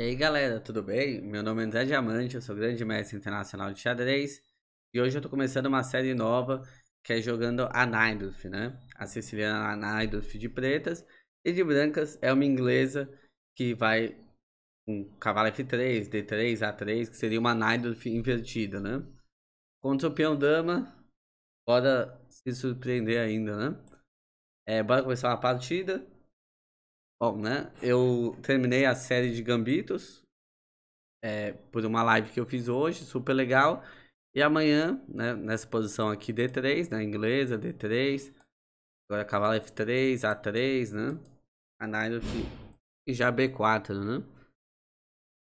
E aí galera, tudo bem? Meu nome é André Diamante, eu sou grande mestre internacional de xadrez e hoje eu tô começando uma série nova que é jogando a Nidorf, né? A siciliana Nidorf de pretas e de brancas é uma inglesa que vai com um cavalo F3, D3, A3, que seria uma Nidorf invertida, né? Contra o peão dama, bora se surpreender ainda, né? É, bora começar uma partida. Bom, né? Eu terminei a série de Gambitos é, por uma live que eu fiz hoje, super legal. E amanhã, né, nessa posição aqui D3, né, inglesa, D3, agora cavalo F3, A3, né, a Nairo e já B4, né.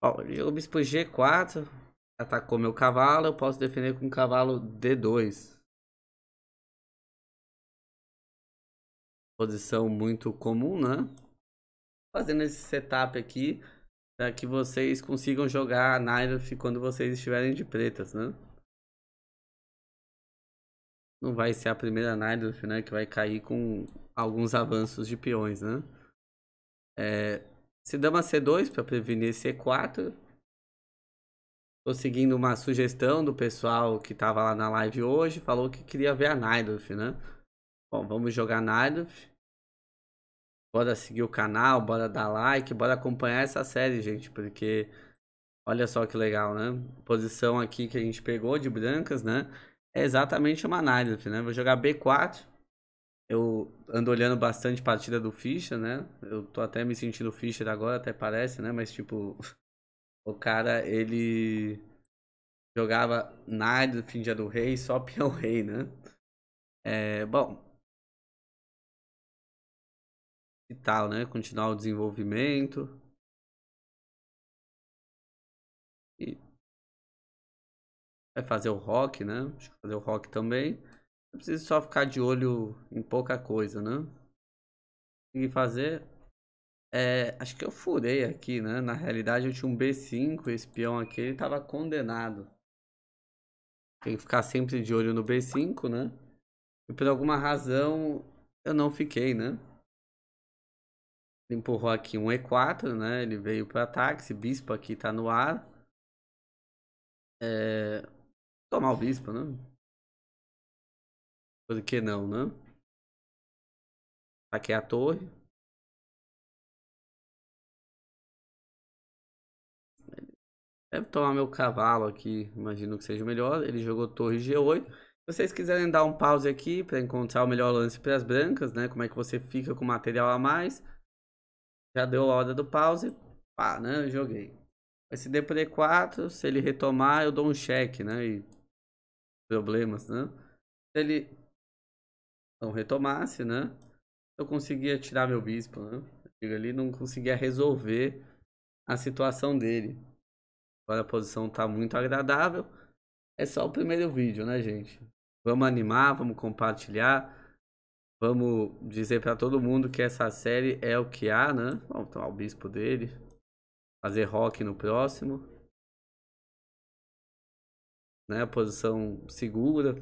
Bom, eu bispo G4, atacou meu cavalo, eu posso defender com o cavalo D2. Posição muito comum, né fazendo esse setup aqui para que vocês consigam jogar a quando vocês estiverem de pretas, né? Não vai ser a primeira Nairof, né, que vai cair com alguns avanços de peões, né? É, se dama C2 para prevenir C4. Tô seguindo uma sugestão do pessoal que tava lá na live hoje, falou que queria ver a Nairof, né? Bom, vamos jogar Nairof. Bora seguir o canal, bora dar like, bora acompanhar essa série, gente, porque olha só que legal, né? Posição aqui que a gente pegou de brancas, né? É exatamente uma análise, né? Vou jogar B4. Eu ando olhando bastante partida do Fischer, né? Eu tô até me sentindo Fischer agora, até parece, né? Mas tipo, o cara, ele jogava nada do fim dia do rei, só peão rei, né? É, bom, e tal, né? Continuar o desenvolvimento. E vai fazer o rock, né? Deixa eu fazer o rock também. Não precisa só ficar de olho em pouca coisa, né? e fazer. É, acho que eu furei aqui, né? Na realidade eu tinha um B5, esse peão aqui, ele tava condenado. Tem que ficar sempre de olho no B5, né? E por alguma razão eu não fiquei, né? Ele empurrou aqui um E4, né? Ele veio para ataque. Esse bispo aqui tá no ar. É... Tomar o bispo, né? Por que não, né? Aqui é a torre. Deve tomar meu cavalo aqui. Imagino que seja melhor. Ele jogou torre G8. Se vocês quiserem dar um pause aqui para encontrar o melhor lance para as brancas, né? Como é que você fica com material a mais. Já deu a hora do pause. Pá, né? Eu joguei. Esse Depre 4, se ele retomar, eu dou um cheque, né? E problemas, né? Se ele não retomasse, né? Eu conseguia tirar meu bispo, né? ali, não conseguia resolver a situação dele. Agora a posição tá muito agradável. É só o primeiro vídeo, né, gente? Vamos animar, vamos compartilhar. Vamos dizer para todo mundo que essa série é o que há, né? Bom, então o bispo dele. Fazer rock no próximo. Né? A posição segura.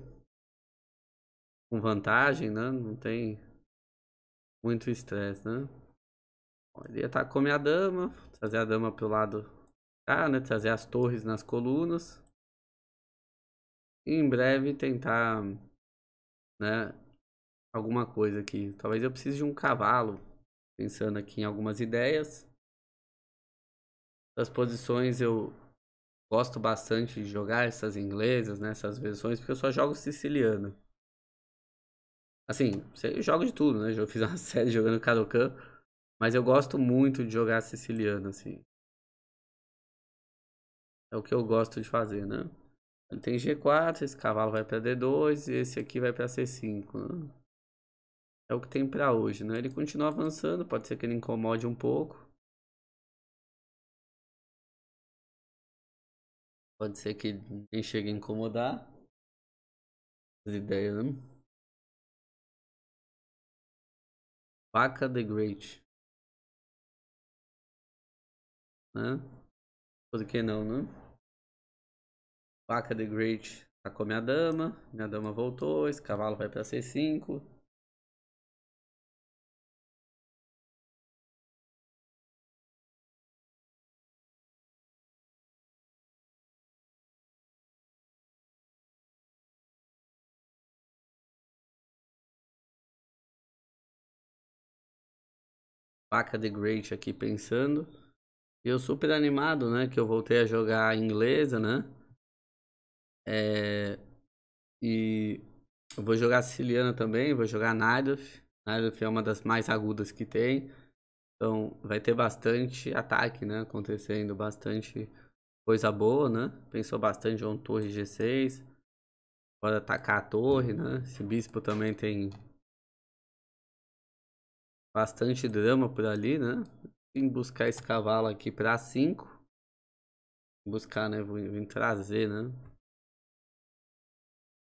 Com vantagem, né? Não tem muito estresse, né? ele ia estar tá come a dama. Trazer a dama pro lado ah, né? Trazer as torres nas colunas. E em breve tentar, né? alguma coisa aqui. Talvez eu precise de um cavalo. Pensando aqui em algumas ideias. Das posições eu gosto bastante de jogar essas inglesas, né, essas versões, porque eu só jogo siciliano. Assim, eu jogo de tudo, né? Eu fiz uma série jogando Kadokan, mas eu gosto muito de jogar siciliano, assim. É o que eu gosto de fazer, né? Ele tem G4, esse cavalo vai para D2 e esse aqui vai para C5, né? É o que tem para hoje, né? Ele continua avançando, pode ser que ele incomode um pouco. Pode ser que ele chegue a incomodar. As ideias, né? Vaca the Great. Né? Por que não, né? Vaca the Great atacou tá minha dama. Minha dama voltou. Esse cavalo vai para C5. Paca the Great aqui pensando. E eu super animado, né? Que eu voltei a jogar a inglesa, né? É... E eu vou jogar siciliana também, vou jogar Narduf. Narduf é uma das mais agudas que tem. Então vai ter bastante ataque, né? Acontecendo, bastante coisa boa, né? Pensou bastante em um torre G6. Pode atacar a torre, né? Esse bispo também tem Bastante drama por ali, né? Vim buscar esse cavalo aqui pra 5. Buscar, né? Vim, vim trazer, né?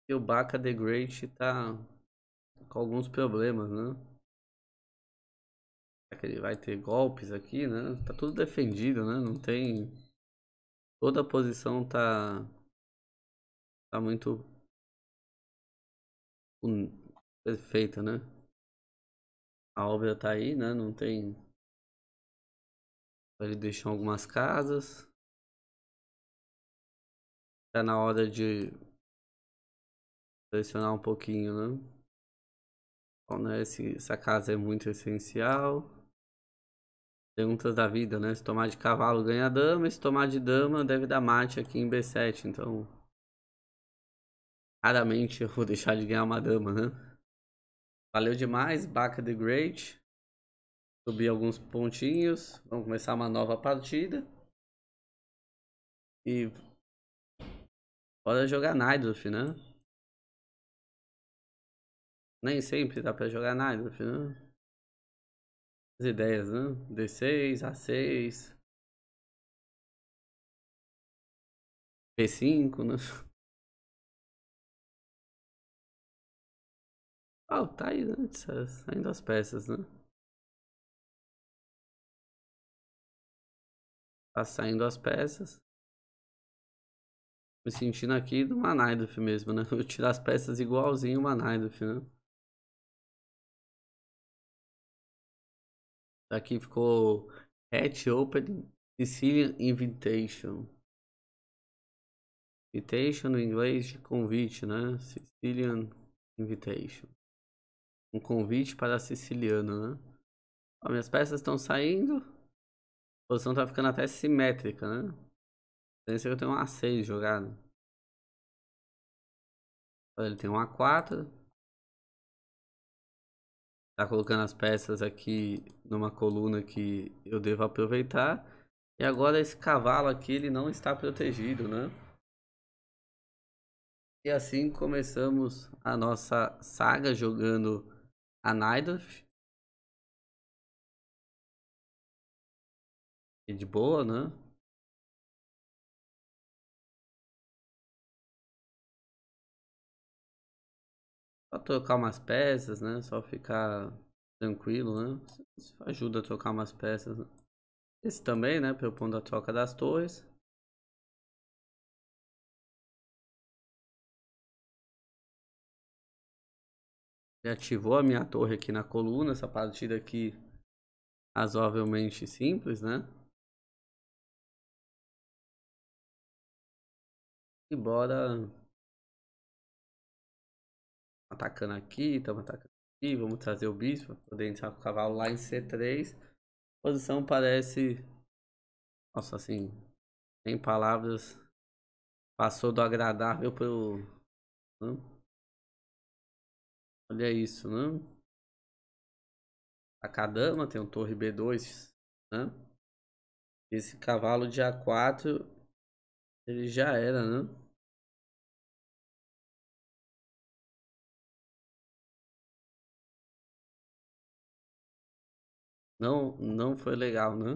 E o Baca The Great tá com alguns problemas, né? Será que ele vai ter golpes aqui, né? Tá tudo defendido, né? Não tem... Toda a posição tá... Tá muito... Perfeita, né? A obra tá aí, né? Não tem. Ele deixou algumas casas. Tá na hora de selecionar um pouquinho, né? Bom, então, né? Esse, essa casa é muito essencial. Perguntas da vida, né? Se tomar de cavalo ganha dama, se tomar de dama deve dar mate aqui em B7, então. Raramente eu vou deixar de ganhar uma dama, né? Valeu demais, Baca the Great. Subi alguns pontinhos. Vamos começar uma nova partida. E... Bora jogar Nidorf, né? Nem sempre dá pra jogar Nidorf, né? As ideias, né? D6, A6... P5, né? Ah, tá aí, né? Saindo as peças, né? Tá saindo as peças. Me sentindo aqui do Manaidoff mesmo, né? Eu tirar as peças igualzinho o Manaidoff, né? Aqui ficou Hatch Open Sicilian Invitation. Invitation no inglês de convite, né? Sicilian Invitation. Um convite para siciliano, né? Ó, minhas peças estão saindo. A posição tá ficando até simétrica, né? Tem que eu tenho um A6 jogado. Ele tem um A4. Tá colocando as peças aqui numa coluna que eu devo aproveitar. E agora esse cavalo aqui, ele não está protegido, né? E assim começamos a nossa saga jogando Anaidorf. E de boa, né? Só trocar umas peças, né? Só ficar tranquilo, né? Isso ajuda a trocar umas peças. Né? Esse também, né? Propondo a troca das torres. Já ativou a minha torre aqui na coluna, essa partida aqui razoavelmente simples, né? E bora atacando aqui, estamos atacando aqui, vamos trazer o bispo, poder entrar com o cavalo lá em C3. A posição parece, nossa, assim, sem palavras, passou do agradável pro... Hã? Olha isso, né? A Kadama tem um torre B2, né? Esse cavalo de A4, ele já era, né? Não, não foi legal, né?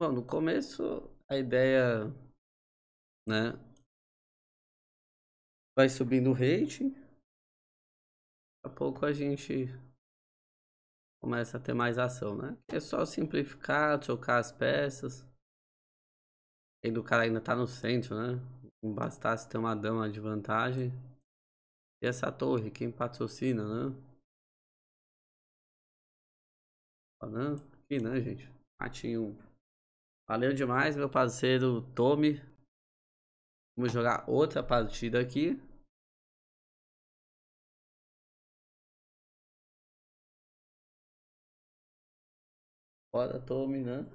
Bom, no começo a ideia, né, vai subindo o rating. Daqui a pouco a gente começa a ter mais ação, né? É só simplificar, trocar as peças. E do cara ainda tá no centro, né? Não bastasse ter uma dama de vantagem. E essa torre, quem patrocina, né? né? Aqui, né, gente? Matinho. Valeu demais, meu parceiro Tommy. Vamos jogar outra partida aqui. agora tô dominando.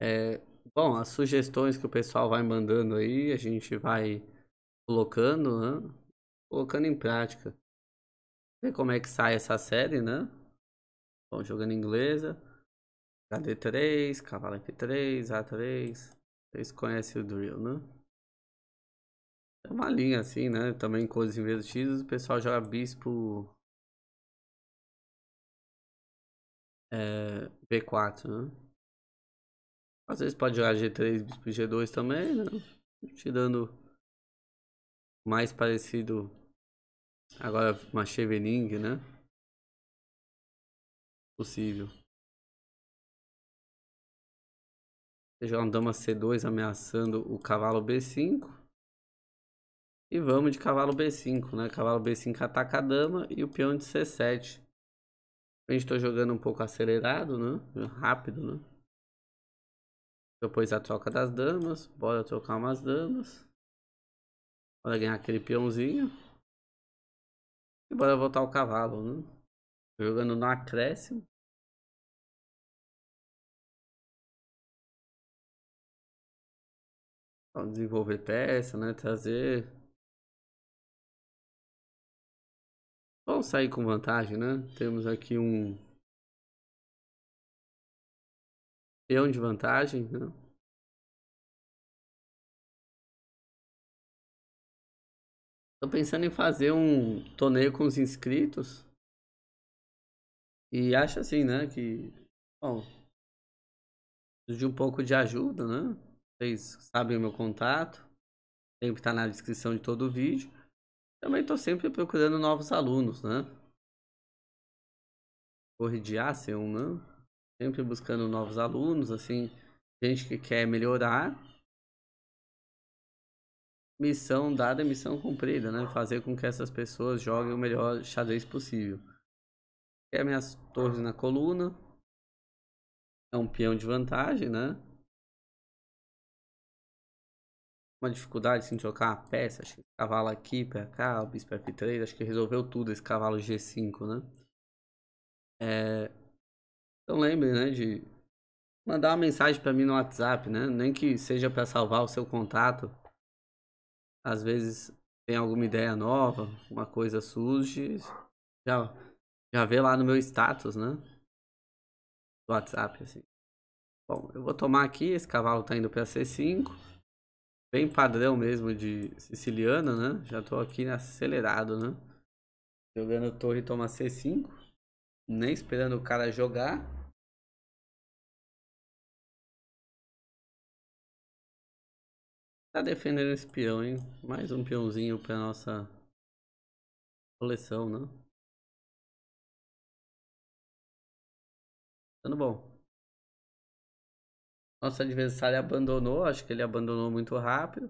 É, bom, as sugestões que o pessoal vai mandando aí, a gente vai colocando, né? Colocando em prática. Ver como é que sai essa série, né? Bom, jogando inglesa. KD3, cavalo F3, A3. Vocês conhecem o drill, né? É uma linha assim, né? Também coisas invertidas. O pessoal joga bispo B4, eh, né? Às vezes pode jogar G3, bispo G2 também, né? Te dando mais parecido agora uma Chevening, né? Possível. Você joga um dama C2 ameaçando o cavalo B5. E vamos de cavalo B5, né? Cavalo B5 ataca a dama e o peão de C7 gente estou tá jogando um pouco acelerado, né? Rápido, né? Depois a troca das damas. Bora trocar umas damas. Bora ganhar aquele peãozinho. E bora voltar o cavalo, né? Jogando no acréscimo. Desenvolver peça, né? Trazer Vamos sair com vantagem, né? Temos aqui um peão de vantagem, né? Tô pensando em fazer um torneio com os inscritos. E acho assim, né, que bom, preciso de um pouco de ajuda, né? Vocês sabem o meu contato. tem que estar tá na descrição de todo o vídeo. Também estou sempre procurando novos alunos, né? Corrigiar ser um, né? Sempre buscando novos alunos, assim, gente que quer melhorar. Missão dada, é missão cumprida, né? Fazer com que essas pessoas joguem o melhor xadrez possível. Quer minhas torres na coluna. É um peão de vantagem, né? uma dificuldade assim, de trocar a peça. Acho que cavalo aqui para cá, o bispo F3, acho que resolveu tudo esse cavalo G5, né? É... Então lembre, né, de mandar uma mensagem para mim no WhatsApp, né? Nem que seja para salvar o seu contato. Às vezes tem alguma ideia nova, uma coisa surge, já já vê lá no meu status, né? Do WhatsApp assim. Bom, eu vou tomar aqui, esse cavalo tá indo para C5 bem padrão mesmo de siciliano, né? Já tô aqui acelerado, né? Jogando torre toma C5. Nem esperando o cara jogar. Tá defendendo esse peão, hein? Mais um peãozinho pra nossa coleção, né? Dando tá bom. Nosso adversário abandonou, acho que ele abandonou muito rápido.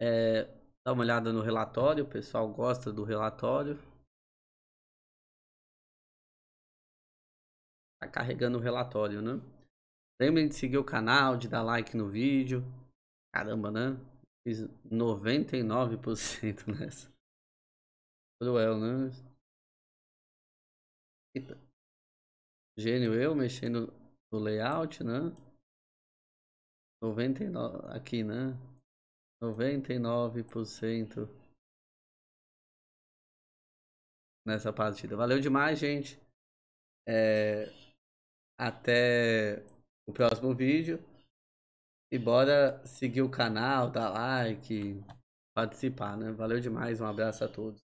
É, dá uma olhada no relatório, o pessoal gosta do relatório. Tá carregando o relatório, né? Lembrem de seguir o canal, de dar like no vídeo. Caramba, né? Fiz 99% nessa. Cruel, né? Eita. Gênio eu mexendo no layout, né? 99 aqui, né? 99% nessa partida. Valeu demais, gente. É... Até o próximo vídeo. E bora seguir o canal, dar like, participar, né? Valeu demais, um abraço a todos.